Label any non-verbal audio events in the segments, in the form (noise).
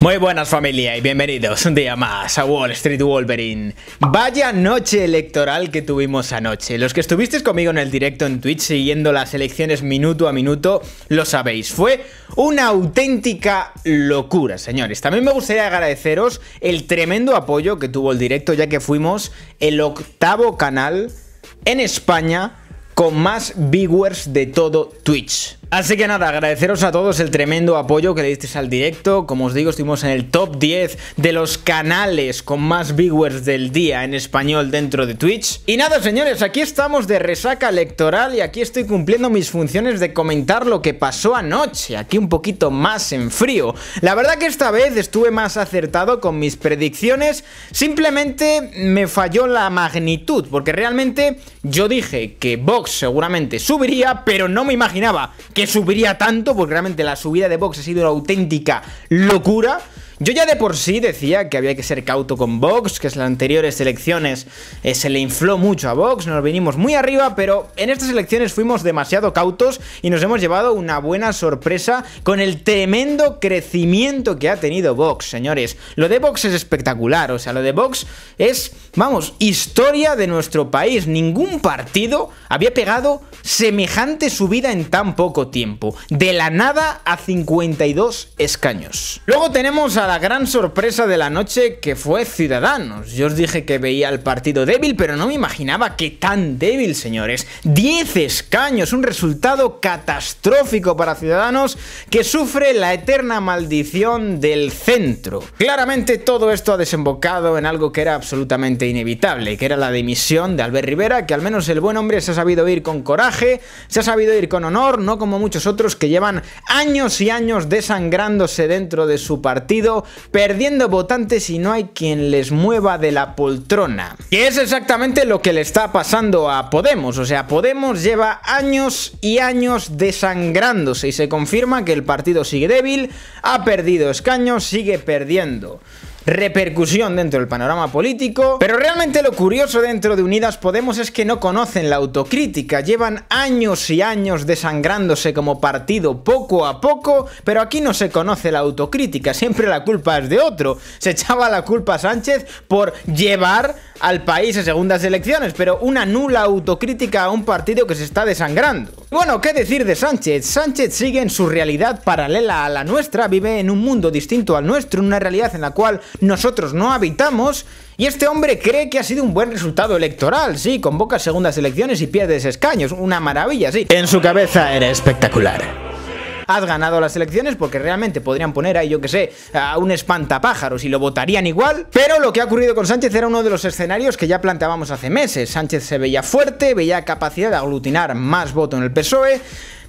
Muy buenas familia y bienvenidos un día más a Wall Street Wolverine Vaya noche electoral que tuvimos anoche Los que estuvisteis conmigo en el directo en Twitch siguiendo las elecciones minuto a minuto lo sabéis Fue una auténtica locura señores También me gustaría agradeceros el tremendo apoyo que tuvo el directo ya que fuimos el octavo canal en España con más viewers de todo Twitch Así que nada, agradeceros a todos el tremendo apoyo que le disteis al directo. Como os digo, estuvimos en el top 10 de los canales con más viewers del día en español dentro de Twitch. Y nada, señores, aquí estamos de resaca electoral y aquí estoy cumpliendo mis funciones de comentar lo que pasó anoche. Aquí un poquito más en frío. La verdad que esta vez estuve más acertado con mis predicciones. Simplemente me falló la magnitud, porque realmente yo dije que Vox seguramente subiría, pero no me imaginaba que subiría tanto, porque realmente la subida de Vox ha sido una auténtica locura. Yo ya de por sí decía que había que ser cauto con Vox, que en las anteriores elecciones eh, se le infló mucho a Vox, nos vinimos muy arriba, pero en estas elecciones fuimos demasiado cautos y nos hemos llevado una buena sorpresa con el tremendo crecimiento que ha tenido Vox, señores. Lo de Vox es espectacular, o sea, lo de Vox es, vamos, historia de nuestro país. Ningún partido había pegado semejante subida en tan poco tiempo. De la nada a 52 escaños. Luego tenemos a la gran sorpresa de la noche que fue Ciudadanos. Yo os dije que veía el partido débil, pero no me imaginaba que tan débil, señores. Diez escaños, un resultado catastrófico para Ciudadanos que sufre la eterna maldición del centro. Claramente todo esto ha desembocado en algo que era absolutamente inevitable, que era la dimisión de Albert Rivera, que al menos el buen hombre se ha sabido ir con coraje, se ha sabido ir con honor, no como muchos otros que llevan años y años desangrándose dentro de su partido perdiendo votantes y no hay quien les mueva de la poltrona. Y es exactamente lo que le está pasando a Podemos, o sea, Podemos lleva años y años desangrándose y se confirma que el partido sigue débil, ha perdido escaños, sigue perdiendo repercusión dentro del panorama político. Pero realmente lo curioso dentro de Unidas Podemos es que no conocen la autocrítica, llevan años y años desangrándose como partido poco a poco, pero aquí no se conoce la autocrítica, siempre la culpa es de otro. Se echaba la culpa a Sánchez por llevar al país a segundas elecciones, pero una nula autocrítica a un partido que se está desangrando. Bueno, ¿qué decir de Sánchez? Sánchez sigue en su realidad paralela a la nuestra, vive en un mundo distinto al nuestro, en una realidad en la cual nosotros no habitamos, y este hombre cree que ha sido un buen resultado electoral, sí, convoca segundas elecciones y pierdes escaños, una maravilla, sí. En su cabeza era espectacular has ganado las elecciones porque realmente podrían poner a yo que sé, a un espantapájaros y lo votarían igual. Pero lo que ha ocurrido con Sánchez era uno de los escenarios que ya planteábamos hace meses. Sánchez se veía fuerte, veía capacidad de aglutinar más voto en el PSOE,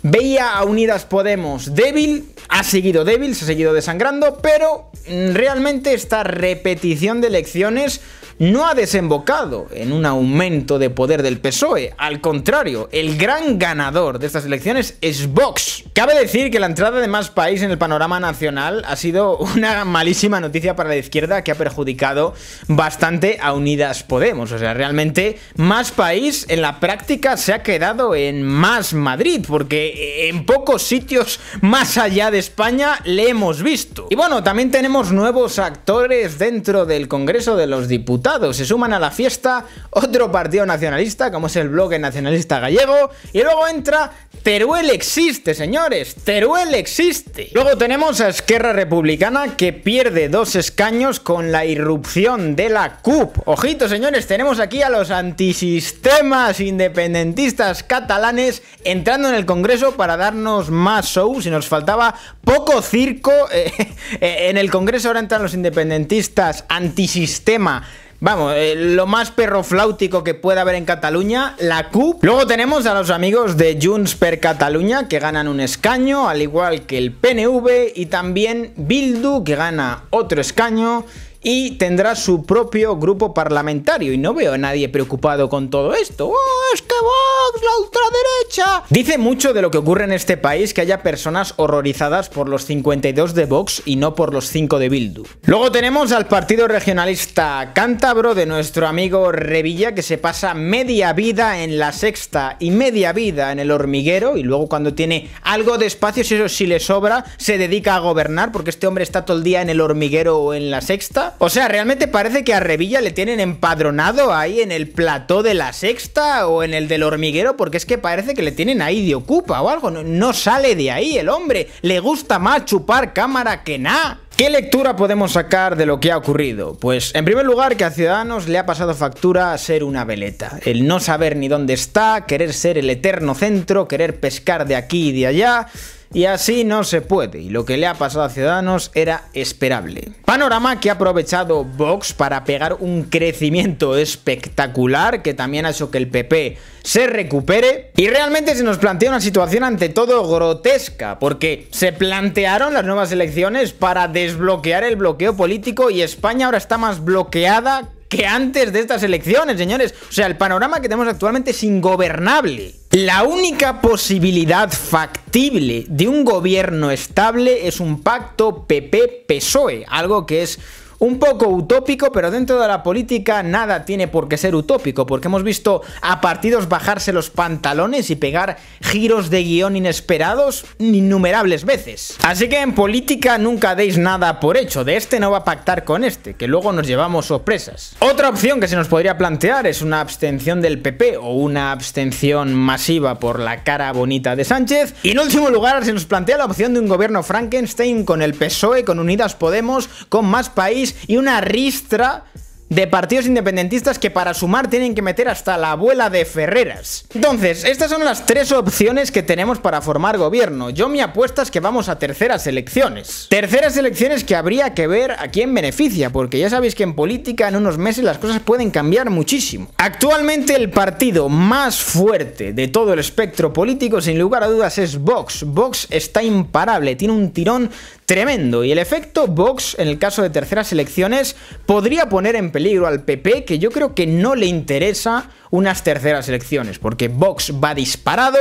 Veía a Unidas Podemos débil, ha seguido débil, se ha seguido desangrando, pero mm, realmente esta repetición de elecciones no ha desembocado en un aumento de poder del PSOE. Al contrario, el gran ganador de estas elecciones es Vox. Cabe decir que la entrada de más país en el panorama nacional ha sido una malísima noticia para la izquierda que ha perjudicado bastante a Unidas Podemos. O sea, realmente más país en la práctica se ha quedado en más Madrid, porque en pocos sitios más allá de España le hemos visto. Y bueno, también tenemos nuevos actores dentro del Congreso de los Diputados se suman a la fiesta otro partido nacionalista, como es el bloque nacionalista gallego, y luego entra Teruel existe, señores. Teruel existe. Luego tenemos a Esquerra Republicana que pierde dos escaños con la irrupción de la CUP. Ojito, señores, tenemos aquí a los antisistemas independentistas catalanes entrando en el Congreso para darnos más show. Si nos faltaba poco circo, eh, (laughs) eh, en el Congreso ahora entran los independentistas antisistema Vamos, eh, lo más perrofláutico que pueda haber en Cataluña, la CUP. Luego tenemos a los amigos de Junts per Cataluña que ganan un escaño, al igual que el PNV y también Bildu que gana otro escaño y tendrá su propio grupo parlamentario. Y no veo a nadie preocupado con todo esto. ¡Oh, es que Vox, la ultraderecha! Dice mucho de lo que ocurre en este país que haya personas horrorizadas por los 52 de Vox y no por los 5 de Bildu. Luego tenemos al partido regionalista cántabro de nuestro amigo Revilla que se pasa media vida en la sexta y media vida en el hormiguero y luego cuando tiene algo de espacio, si, eso, sí le sobra, se dedica a gobernar porque este hombre está todo el día en el hormiguero o en la sexta o sea, realmente parece que a Revilla le tienen empadronado ahí en el plató de la sexta o en el del hormiguero, porque es que parece que le tienen ahí de ocupa o algo. No, sale de ahí el hombre. Le gusta más chupar cámara que nada. ¿Qué lectura podemos sacar de lo que ha ocurrido? Pues en primer lugar que a Ciudadanos le ha pasado factura a ser una veleta. El no saber ni dónde está, querer ser el eterno centro, querer pescar de aquí y de allá... Y así no se puede, y lo que le ha pasado a Ciudadanos era esperable. Panorama que ha aprovechado Vox para pegar un crecimiento espectacular que también ha hecho que el PP se recupere. Y realmente se nos plantea una situación ante todo grotesca, porque se plantearon las nuevas elecciones para desbloquear el bloqueo político y España ahora está más bloqueada que antes de estas elecciones, señores. O sea, el panorama que tenemos actualmente es ingobernable. La única posibilidad factible de un gobierno estable es un pacto PP-PSOE, algo que es un poco utópico, pero dentro de la política nada tiene por qué ser utópico, porque hemos visto a partidos bajarse los pantalones y pegar giros de guión inesperados innumerables veces. Así que en política nunca deis nada por hecho, de este no va a pactar con este, que luego nos llevamos sorpresas. Otra opción que se nos podría plantear es una abstención del PP o una abstención masiva por la cara bonita de Sánchez. Y en último lugar se nos plantea la opción de un gobierno Frankenstein con el PSOE, con Unidas Podemos, con Más País, y una ristra de partidos independentistas que para sumar tienen que meter hasta la abuela de Ferreras. Entonces, estas son las tres opciones que tenemos para formar gobierno. Yo mi apuesta es que vamos a terceras elecciones. Terceras elecciones que habría que ver a quién beneficia, porque ya sabéis que en política en unos meses las cosas pueden cambiar muchísimo. Actualmente el partido más fuerte de todo el espectro político, sin lugar a dudas, es Vox. Vox está imparable, tiene un tirón tremendo. Y el efecto Vox, en el caso de terceras elecciones, podría poner en peligro al PP, que yo creo que no le interesa unas terceras elecciones, porque Vox va disparado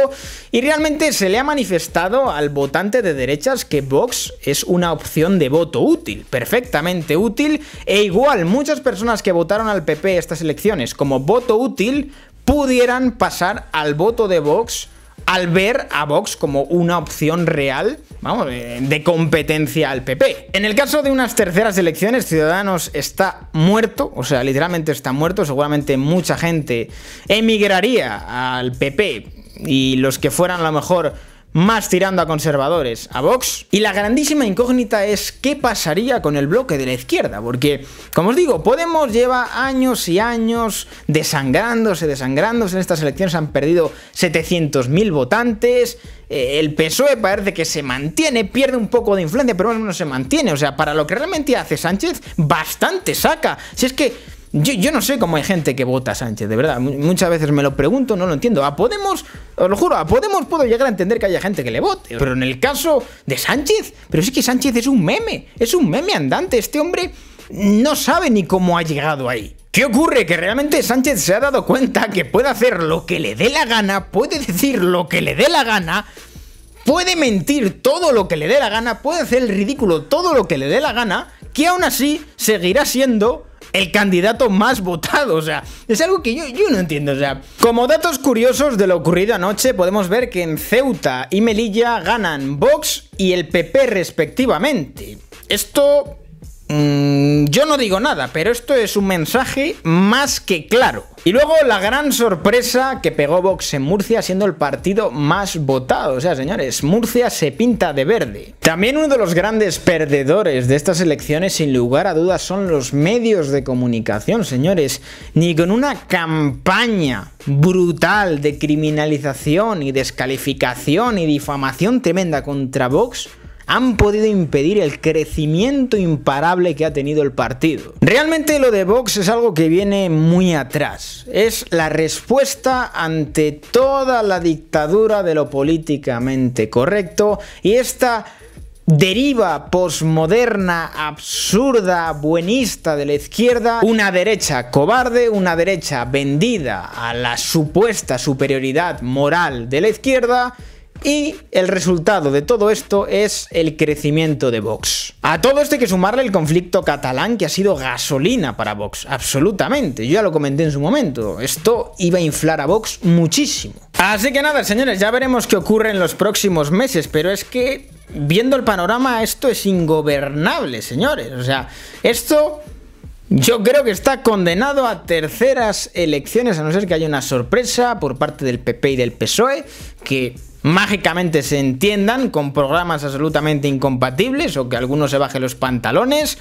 y realmente se le ha manifestado al votante de derechas que Vox es una opción de voto útil, perfectamente útil, e igual muchas personas que votaron al PP estas elecciones como voto útil pudieran pasar al voto de Vox al ver a Vox como una opción real, vamos, eh, de competencia al PP. En el caso de unas terceras elecciones, Ciudadanos está muerto, o sea, literalmente está muerto, seguramente mucha gente emigraría al PP y los que fueran a lo mejor más tirando a conservadores, a Vox. Y la grandísima incógnita es qué pasaría con el bloque de la izquierda, porque, como os digo, Podemos lleva años y años desangrándose, desangrándose. En estas elecciones han perdido 700.000 votantes. Eh, el PSOE parece que se mantiene, pierde un poco de influencia, pero más o menos se mantiene. O sea, para lo que realmente hace Sánchez, bastante saca. Si es que yo, no sé cómo hay gente que vota a Sánchez, de verdad. Muchas veces me lo pregunto, no lo entiendo. A Podemos, os lo juro, a Podemos puedo llegar a entender que haya gente que le vote. Pero en el caso de Sánchez, pero sí que Sánchez es un meme, es un meme andante. Este hombre no sabe ni cómo ha llegado ahí. ¿Qué ocurre? Que realmente Sánchez se ha dado cuenta que puede hacer lo que le dé la gana, puede decir lo que le dé la gana, puede mentir todo lo que le dé la gana, puede hacer el ridículo todo lo que le dé la gana, que aún así seguirá siendo el candidato más votado. O sea, es algo que yo, yo no entiendo. O sea, como datos curiosos de lo ocurrido anoche, podemos ver que en Ceuta y Melilla ganan Vox y el PP respectivamente. Esto Mm, yo no digo nada, pero esto es un mensaje más que claro. Y luego la gran sorpresa que pegó Vox en Murcia siendo el partido más votado. O sea, señores, Murcia se pinta de verde. También uno de los grandes perdedores de estas elecciones, sin lugar a dudas, son los medios de comunicación, señores. Ni con una campaña brutal de criminalización y descalificación y difamación tremenda contra Vox han podido impedir el crecimiento imparable que ha tenido el partido. Realmente lo de Vox es algo que viene muy atrás. Es la respuesta ante toda la dictadura de lo políticamente correcto y esta deriva posmoderna, absurda, buenista de la izquierda, una derecha cobarde, una derecha vendida a la supuesta superioridad moral de la izquierda y el resultado de todo esto es el crecimiento de Vox. A todo esto hay que sumarle el conflicto catalán que ha sido gasolina para Vox, absolutamente. Yo ya lo comenté en su momento, esto iba a inflar a Vox muchísimo. Así que nada, señores, ya veremos qué ocurre en los próximos meses, pero es que viendo el panorama esto es ingobernable, señores. O sea, esto yo creo que está condenado a terceras elecciones, a no ser que haya una sorpresa por parte del PP y del PSOE, que mágicamente se entiendan con programas absolutamente incompatibles o que alguno se baje los pantalones.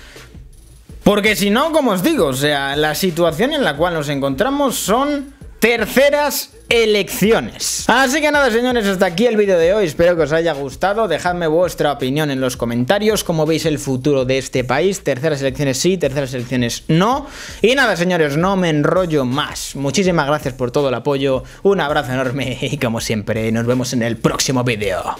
Porque si no, como os digo, o sea, la situación en la cual nos encontramos son Terceras elecciones. Así que nada, señores, hasta aquí el vídeo de hoy. Espero que os haya gustado. Dejadme vuestra opinión en los comentarios. ¿Cómo veis el futuro de este país? Terceras elecciones sí, terceras elecciones no. Y nada, señores, no me enrollo más. Muchísimas gracias por todo el apoyo. Un abrazo enorme (laughs) y como siempre, nos vemos en el próximo vídeo.